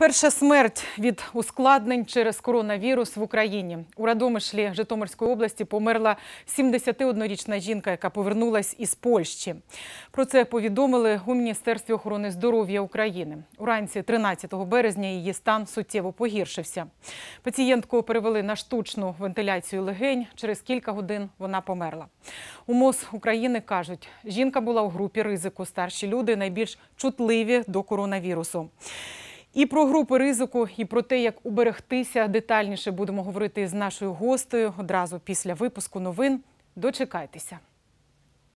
Перша смерть від ускладнень через коронавірус в Україні у Радомишлі Житомирської області померла 71-річна жінка, яка повернулась із Польщі. Про це повідомили у Міністерстві охорони здоров'я України. Уранці 13 березня її стан суттєво погіршився. Пацієнтку перевели на штучну вентиляцію легень. Через кілька годин вона померла. У МОЗ України кажуть, жінка була у групі ризику. Старші люди найбільш чутливі до коронавірусу. І про групи ризику, і про те, як уберегтися детальніше будемо говорити з нашою гостею одразу після випуску новин. Дочекайтеся.